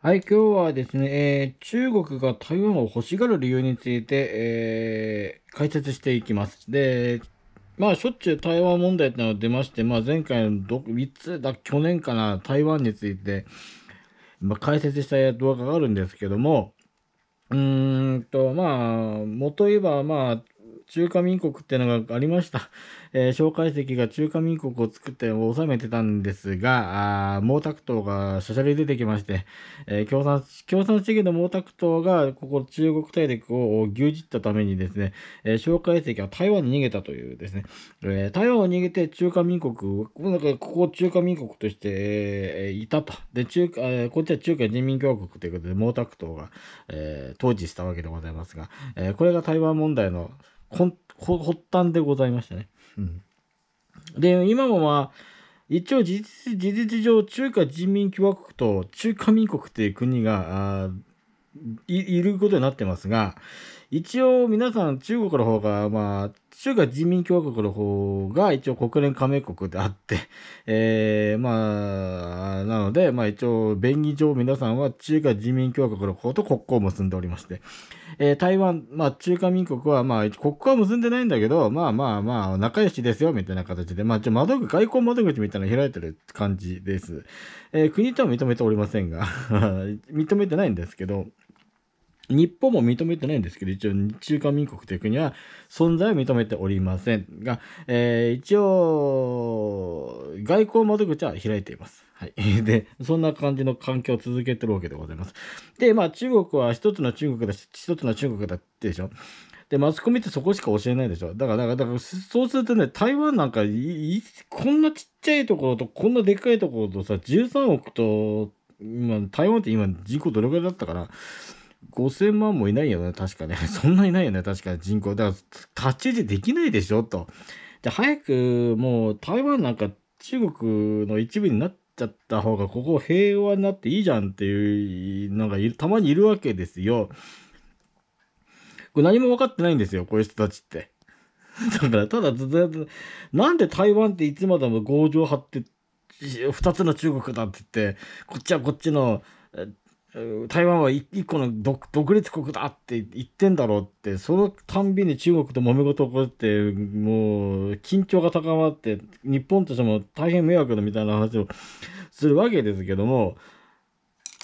はい、今日はですね、えー、中国が台湾を欲しがる理由について、えー、解説していきます。で、まあ、しょっちゅう台湾問題ってのが出まして、まあ、前回のど、3つだ、去年かな、台湾について、まあ、解説した動画があるんですけども、うーんと、まあ、もといえば、まあ、中華民国っていうのがありました。えー、介石が中華民国を作って治めてたんですが、毛沢東がしゃしゃり出てきまして、えー、共産、共産主義の毛沢東がここ中国大陸を牛耳ったためにですね、えー、蒋介石は台湾に逃げたというですね、えー、台湾を逃げて中華民国、なんかここを中華民国として、えー、いたと。で、中えー、こっちは中華人民共和国ということで毛沢東が、えー、統治したわけでございますが、えー、これが台湾問題のほ発端でございましたね。うん、で今もまあ一応事実事実上中華人民共和国と中華民国っていう国がいることになってますが一応皆さん中国の方がまあ中華人民共和国の方が一応国連加盟国であって、えー、まあ、なので、まあ一応、便宜上皆さんは中華人民共和国の方と国交を結んでおりまして、えー、台湾、まあ中華民国は、まあ国交は結んでないんだけど、まあまあまあ、仲良しですよ、みたいな形で、まあちょ、窓口、外交窓口みたいなの開いてる感じです。えー、国とは認めておりませんが 認めてないんですけど、日本も認めてないんですけど、一応中華民国という国は存在を認めておりませんが、えー、一応、外交窓口は開いています。はい。で、そんな感じの環境を続けてるわけでございます。で、まあ中国は一つの中国だし、一つの中国だってでしょ。で、マスコミってそこしか教えないでしょ。だから、だから、だからそうするとね、台湾なんかこんなちっちゃいところと、こんなでっかいところとさ、13億と、今、台湾って今、人口どれくらいだったかな。5000万もいないよね、確かね。そんないないよね、確か人口。だから、立ち入りできないでしょ、と。で、早く、もう、台湾なんか中国の一部になっちゃった方が、ここ平和になっていいじゃんっていう、なんか、たまにいるわけですよ。これ何も分かってないんですよ、こういう人たちって。だから、ただ、なんで台湾っていつまでも強情張って、二つの中国だって言って、こっちはこっちの、台湾は一個の独立国だって言ってんだろうって、そのたんびに中国と揉め事起こって、もう緊張が高まって、日本としても大変迷惑だみたいな話をするわけですけども、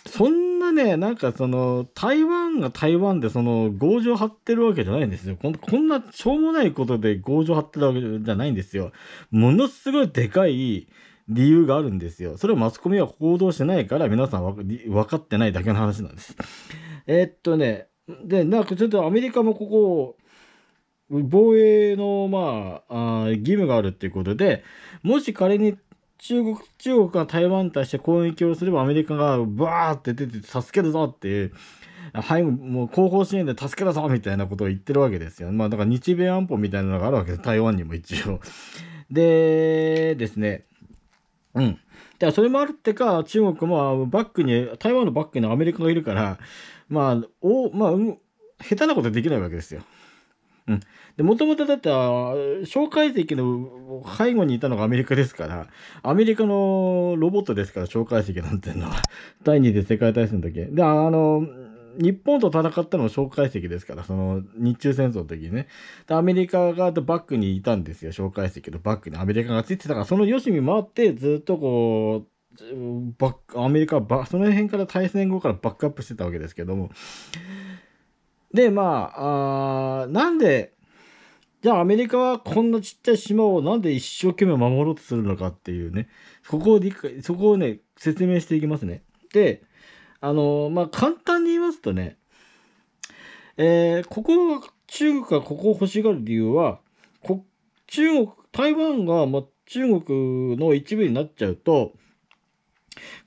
そんなね、なんかその、台湾が台湾でその、強情張ってるわけじゃないんですよ。こんこんなしょうもないことで強情張ってるわけじゃないんですよ。ものすごいでかい、理由があるんですよ。それをマスコミは報道してないから皆さん分かってないだけの話なんです。えー、っとね、で、なんかちょっとアメリカもここ、防衛の、まあ、あ義務があるっていうことで、もし仮に中国、中国が台湾に対して攻撃をすればアメリカがバーって出て助けるぞっていう、はい、もう後方支援で助けるぞみたいなことを言ってるわけですよ。まあだから日米安保みたいなのがあるわけです。台湾にも一応。でですね、うん。だそれもあるってか、中国もバックに、台湾のバックにアメリカがいるから、まあ、おまあ、うん、下手なことできないわけですよ。うん。で、もともとだって、蒋介石の背後にいたのがアメリカですから、アメリカのロボットですから、蒋介石なんていうのは。第二次世界大戦の時。で、あの、日本と戦ったのも蒋介石ですから、その日中戦争の時にね。で、アメリカ側とバックにいたんですよ、蒋介石のバックに。アメリカがついてたから、そのよし回ってずっとこう、バックアメリカはその辺から対戦後からバックアップしてたわけですけどもでまああなんでじゃあアメリカはこんなちっちゃい島をなんで一生懸命守ろうとするのかっていうねそこを理解そこをね説明していきますね。であの、まあ、簡単に言いますとね、えー、ここが中国がここを欲しがる理由は、こ中国、台湾が、ま、中国の一部になっちゃうと、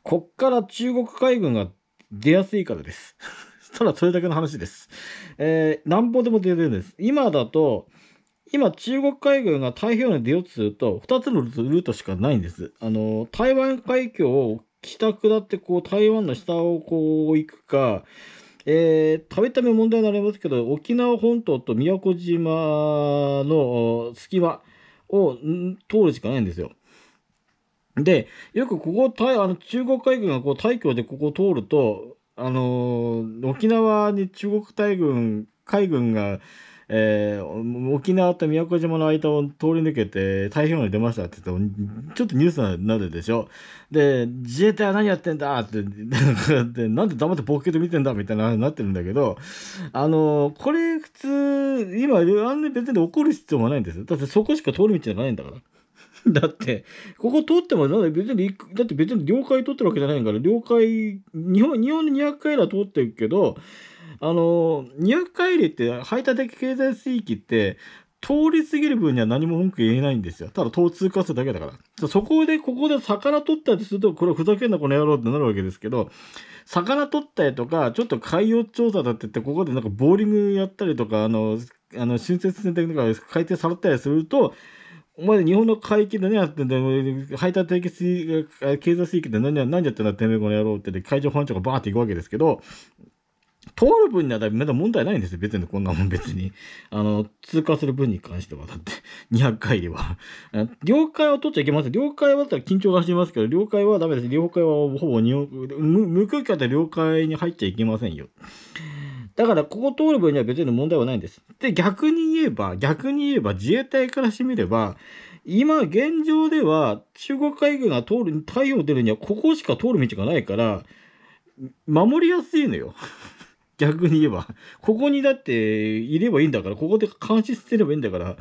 こっから中国海軍が出やすいからです。ただそれだけの話です。えー、何本でも出れるんです。今だと、今中国海軍が太平洋に出ようとすると、2つのルートしかないんです。あの、台湾海峡を北下ってこう台湾の下をこう行くか、えー、食べた目問題になりますけど沖縄本島と宮古島の隙間を通るしかないんですよ。で、よくここ、あの中国海軍がこう大挙でここを通ると、あのー、沖縄に中国海軍、海軍がえー、沖縄と宮古島の間を通り抜けて太平洋に出ましたって言ってちょっとニュースになるでしょで自衛隊は何やってんだってで なんで黙ってボケで見てんだみたいななってるんだけどあのこれ普通今あん別に怒る必要もないんですよだってそこしか通り道じゃないんだから。だって、ここ通っても、だ別に、だって別に領海通ってるわけじゃないから、領海、日本、日本に200回ら通ってるけど、あの、200回って排他的経済水域って、通り過ぎる分には何も文句言えないんですよ。ただ、通通過するだけだから。そこで、ここで魚取ったりすると、これふざけんな、この野郎ってなるわけですけど、魚取ったりとか、ちょっと海洋調査だって言って、ここでなんかボーリングやったりとか、あの、あの、新設船的とか海底さらったりすると、お前日本の海域でね、やってんだよ。排他的水経済水域で何や、何やってんだ、てめえこの野郎って、海上保安庁がバーって行くわけですけど、通る分にはだいぶ問題ないんですよ。別にこんなもん別に。あの、通過する分に関しては、だって、200回では。了解は取っちゃいけません。了解はだったら緊張がしますけど、了解はダメです。了解はほぼ2無無空間で了解に入っちゃいけませんよ。だから、ここ通る分には別に問題はないんです。で、逆に言えば、逆に言えば、自衛隊からしてみれば、今、現状では、中国海軍が通る、太陽出るには、ここしか通る道がないから、守りやすいのよ。逆に言えば。ここにだっていればいいんだから、ここで監視すればいいんだから、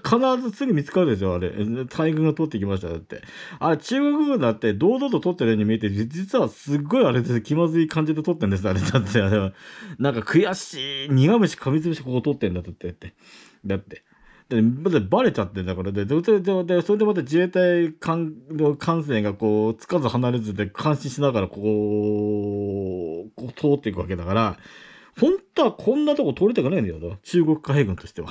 から必ずすぐ見つかるでしょ、あれ。大軍が取ってきました、だって。あ中国軍だって堂々と取ってるように見えて、実はすっごいあれです。気まずい感じで取ってんです、あれ。だって、あれは。なんか悔しい。苦虫噛みつぶしここ取ってんだ、だって。だって。ってまだバレちゃってんだからでででそれでまた自衛隊艦の艦船がこうつかず離れずで監視しながらこうこう通っていくわけだから本当はこんなとこ通りたくないんだよな中国海軍としては。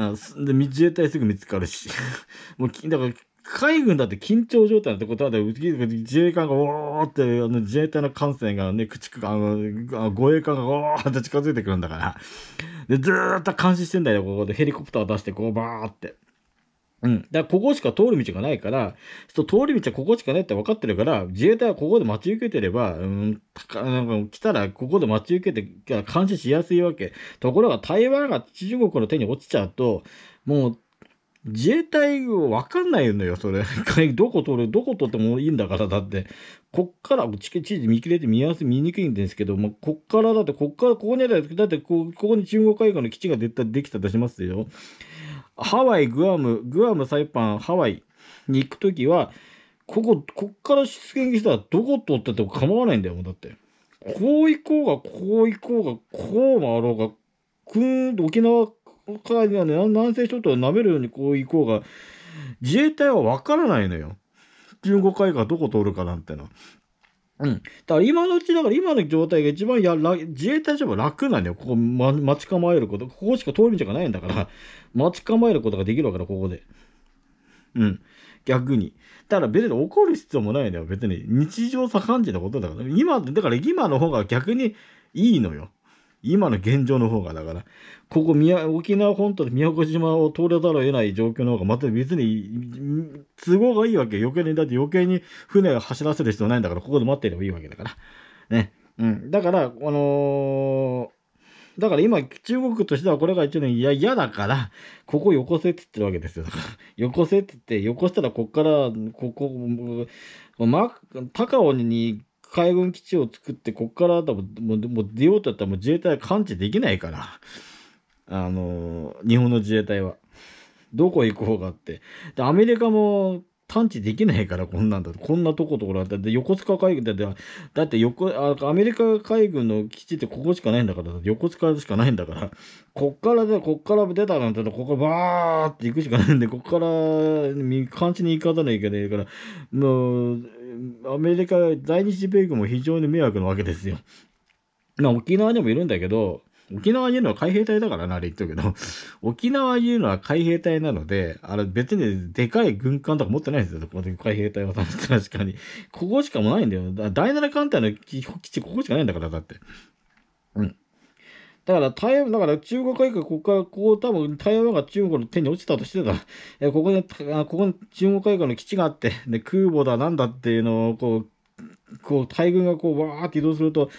あで自衛隊すぐ見つかるし もうだから海軍だって緊張状態ってことは自衛艦がおーって、あの自衛隊の艦船がね、駆逐艦、あの護衛艦がおーって近づいてくるんだから。で、ずーっと監視してんだよ、ここで。ヘリコプター出して、こうバーって。うん。だから、ここしか通る道がないから、ちょっと通り道はここしかないって分かってるから、自衛隊はここで待ち受けてれば、うん、なんか来たらここで待ち受けて、監視しやすいわけ。ところが、台湾が中国の手に落ちちゃうと、もう、自衛隊わかんないのよ、それ。どこ取る、どこ取ってもいいんだから、だって。こっから、地ケ見切れて見合わせ見にくいんですけど、まあ、こっからだって、こっから、ここにある、だってこ、ここに中国海軍の基地が絶対できたとしますよ。ハワイ、グアム、グアム、サイパン、ハワイに行くときは、ここ、こっから出現したら、どこ取ってても構わないんだよ、もうだって。こう行こうが、こう行こうが、こう回ろうが、くんと沖縄かにはね、南西諸島を舐めるようにこう行こうが、自衛隊はわからないのよ。15回がどこ通るかなんての。うん。だから今のうち、だから今の状態が一番やら、自衛隊じゃも楽なんだよ。ここ、ま、待ち構えること。ここしか通り道がないんだから、待ち構えることができるわけだ、ここで。うん。逆に。だから別に怒る必要もないんだよ。別に。日常茶飯事のことだから。今、だから今の方が逆にいいのよ。今の現状の方がだからここ宮沖縄本島で宮古島を通れざるを得ない状況の方がまた別に都合がいいわけ余計にだって余計に船を走らせる必要ないんだからここで待ってればいいわけだからねうんだからあのーだから今、中国としてはこれが一年、いや、嫌だから、ここよこせって言ってるわけですよ。よこせって言って、よこしたらこっから、ここ、ま、高尾に海軍基地を作って、ここから多分もうもう出ようとやったらもう自衛隊は感知できないから、あのー、日本の自衛隊は。どこ行こうがって。で、アメリカも探知できないから、こんなんだこんなとこところだって、横須賀海軍だって、だって横あ、アメリカ海軍の基地ってここしかないんだから、横須賀しかないんだから、こっからで、こっから出たなんて、ここバーって行くしかないんで、こっから、監視に行かざるをいけないから、もう、アメリカ、在日米軍も非常に迷惑なわけですよ。沖縄にもいるんだけど、沖縄にいるのは海兵隊だからな、あれ言っとくけど、沖縄にいるのは海兵隊なので、あれ別にでかい軍艦とか持ってないんですよ、こで海兵隊は。確かに。ここしかもないんだよ。第7艦隊の基地、ここしかないんだから、だって。うん。だから台湾、だから中国海峡、ここから、ここ多分台湾が中国の手に落ちたとしてたら、えここで、ここに中国海峡の基地があって、で、空母だなんだっていうのを、こう、こう、大軍がこう、わーって移動すると、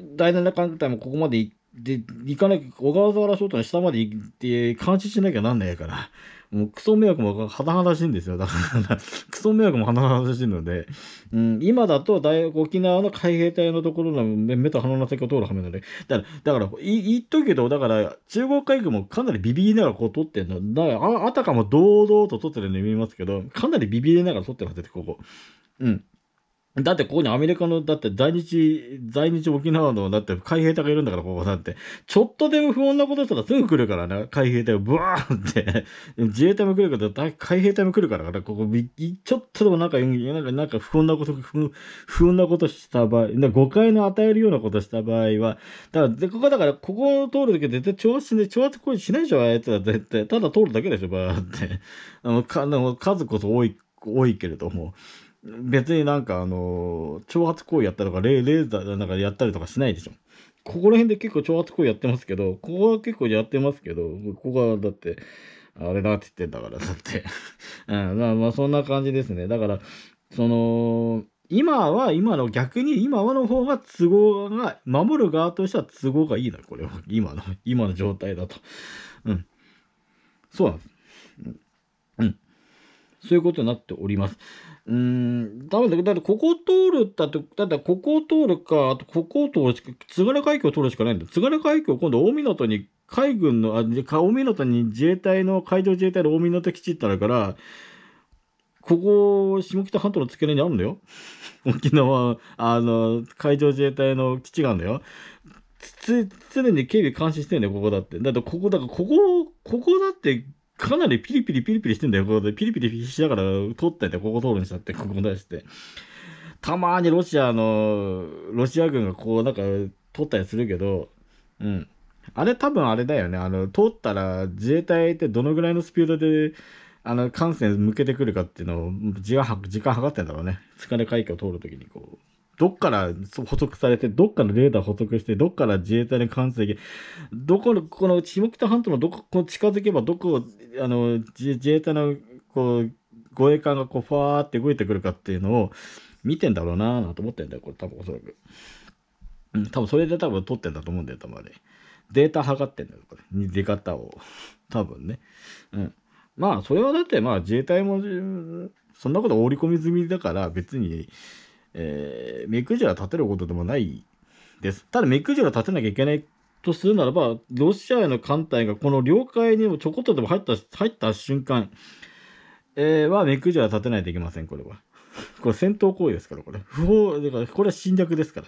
第7艦隊もここまで行って、で、行かなきゃ、小川原諸島の下まで行って、監視しなきゃなんないから。もうクソ迷惑も甚だしいんですよ。だから、クソ迷惑も甚だしいので、うん、今だと大沖縄の海兵隊のところの目と鼻の先を通るはめなので、だから、だから言っとくけど、だから中国海軍もかなりビビりながらこう撮ってるの。だからあ、あたかも堂々と撮ってるように見えますけど、かなりビビりながら撮ってるはずです、ここ。うん。だってここにアメリカの、だって在日、在日沖縄の、だって海兵隊がいるんだから、ここだって。ちょっとでも不穏なことしたらすぐ来るからな、海兵隊がブワーンって。自衛隊も来るから、海兵隊も来るからここ、ちょっとでもなんか、なんか、なんか不穏なこと、不不穏なことした場合、誤解の与えるようなことした場合は、だから、ここだから、ここを通るだけで絶対調子で、調子行為しないでしょ、あいつら絶対。ただ通るだけでしょ、バーって。あの、か、数こそ多い、多いけれども。別になんかあの挑発行為やったりとかレレーザーなんかやったりとかしないでしょここら辺で結構挑発行為やってますけどここは結構やってますけどここはだってあれだって言ってんだからだって、うん、まあまあそんな感じですねだからその今は今の逆に今はの方が都合が守る側としては都合がいいなこれは今の今の状態だとうんそうなんですうん、うん、そういうことになっておりますうん、多分だけど、ここを通るだって、だってここを通るか、あとここを通るしか、津軽海峡を通るしかないんだ。津軽海峡、今度、大港に海軍の、あ、大港に自衛隊の、海上自衛隊の大港基地ってあるから、ここ、下北半島の付け根にあるんだよ。沖縄、あの、海上自衛隊の基地があるんだよ。つ、常に警備監視してんだよ、ここだって。だって、ここ、だから、ここ、ここだって、かなりピリピリピリピリしてんだよ、ここで。ピリピリしながら通ったて、ここ通るんじゃって、ここに対して。たまにロシアの、ロシア軍がこう、なんか、通ったりするけど、うん。あれ多分あれだよね。あの、通ったら自衛隊ってどのぐらいのスピードで、あの、艦船向けてくるかっていうのを、時間、時間計ってんだろうね。疲れ海峡を通るときにこう。どっから補足されて、どっからレーダー補足して、どっから自衛隊に関すで、どこの、この下北半島のどこ、こ近づけば、どこ、あの、自衛隊の、こう、護衛艦がこう、ファーって動いてくるかっていうのを見てんだろうなぁ、なんて思ってんだよ、これ多分おそらく。うん、多分それで多分撮ってんだと思うんだよ、多分あれ。データ測ってんだよ、これ。出方を。多分ね。うん。まあ、それはだって、まあ、自衛隊も、そんなこと織り込み済みだから、別に、えー、目くじら立てることでもないです。ただ目くじら立てなきゃいけないとするならば、ロシアへの艦隊がこの領海にもちょこっとでも入った入った瞬間、えー、は目くじら立てないといけません、これは。これ戦闘行為ですから、これ。不法、だからこれは侵略ですから。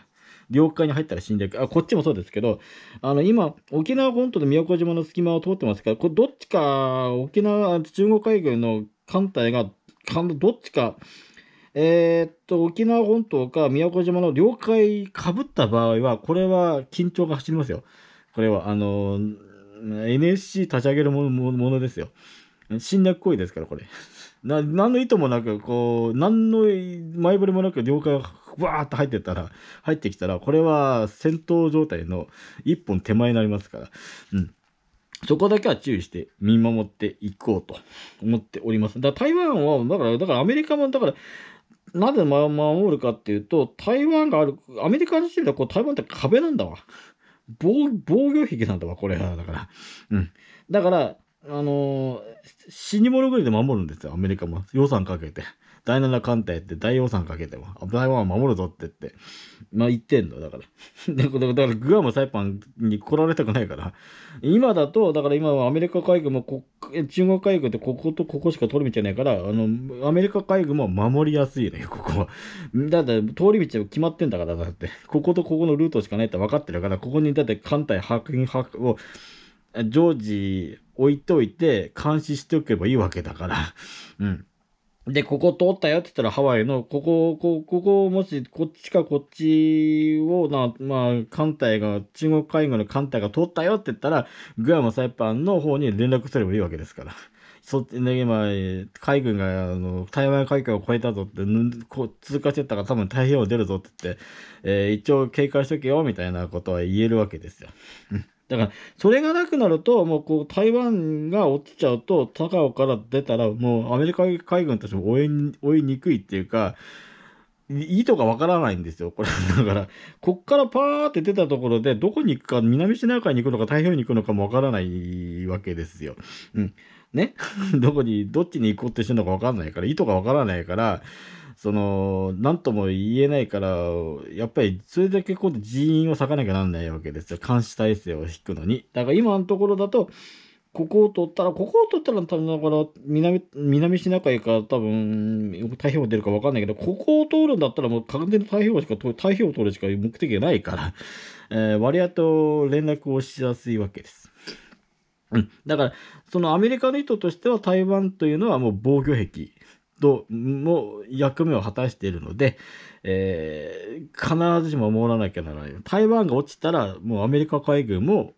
領海に入ったら侵略。あ、こっちもそうですけど、あの、今、沖縄本島と宮古島の隙間を通ってますから、これどっちか、沖縄、中国海軍の艦隊が、どっちか、えー、っと、沖縄本島か宮古島の領海かぶった場合は、これは緊張が走りますよ。これは、あの、NSC 立ち上げるものものですよ。侵略行為ですから、これ。な何の意図もなく、こう、何の前触れもなく領海がわーっと入ってたら、入ってきたら、これは戦闘状態の一本手前になりますから。うん。そこだけは注意して見守っていこうと思っております。だから台湾は、だから、だからアメリカも、だから、なぜ守るかっていうと、台湾がある、アメリカの視点はこう台湾って壁なんだわ。防防御壁なんだわ、これ。だから。うん。だから、あのー、死に物狂いで守るんですよ、アメリカも。予算かけて。第7艦隊って、王さんかけても、台湾は守るぞって言って、まあ言ってん の、だから。だから、からグアム、サイパンに来られたくないから。今だと、だから今はアメリカ海軍もこ、中国海軍ってこことここしか通り道じゃないから、あの、アメリカ海軍も守りやすいのよ、ここは。だって、通り道は決まってんだから、だって、こことここのルートしかないって分かってるから、ここにだって艦隊白遣白を、常時置いといて監視しておけばいいわけだから。うん。で、ここ通ったよって言ったらハワイの、ここ、ここ、こもし、こっちかこっちを、な、まあ、艦隊が、中国海軍の艦隊が通ったよって言ったら、グアムサイパンの方に連絡すればいいわけですから。そっちね、今、海軍が、あの、台湾海峡を越えたぞって、こ通過してったから多分太平洋出るぞって言って、えー、一応警戒しとけよ、みたいなことは言えるわけですよ。だから、それがなくなると、もうこう、台湾が落ちちゃうと、高尾から出たら、もうアメリカ海軍としても追い、追いにくいっていうか、意図がわからないんですよ。これ、だから、こっからパーって出たところで、どこに行くか、南シナ海に行くのか、太平洋に行くのかもわからないわけですよ。うん。ね どこに、どっちに行こうってしてるのかわかんないから、意図がわからないから、その、なんとも言えないから、やっぱりそれだけこう人員を割かなきゃなんないわけですよ。監視体制を引くのに。だから今のところだと、ここを取ったら、ここを取ったら多分だから南、南シナ海から多分、太平洋出るか分かんないけど、ここを通るんだったらもう完全に太平洋しか、太平洋を通るしか目的がないから、えー、割合と連絡をしやすいわけです。うん。だから、そのアメリカの意図としては台湾というのはもう防御壁。とう役目を果たしているので、えー、必ずしも守らなきゃならない。台湾が落ちたら、もうアメリカ海軍も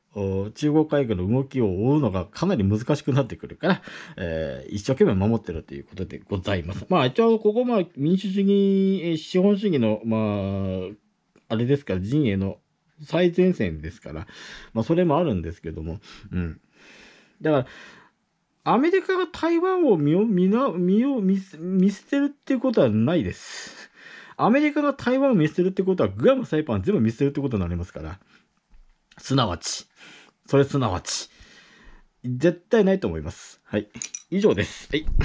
中国海軍の動きを追うのがかなり難しくなってくるから、えー、一生懸命守ってるということでございます。まあ一応ここまあ民主主義、資本主義の、まあ、あれですから陣営の最前線ですから、まあそれもあるんですけども、うん。だから、アメリカが台湾を見を見な、見見、見捨てるっていうことはないです。アメリカが台湾を見捨てるってことは、グアム、サイパン全部見捨てるってことになりますから。すなわち。それすなわち。絶対ないと思います。はい。以上です。はい。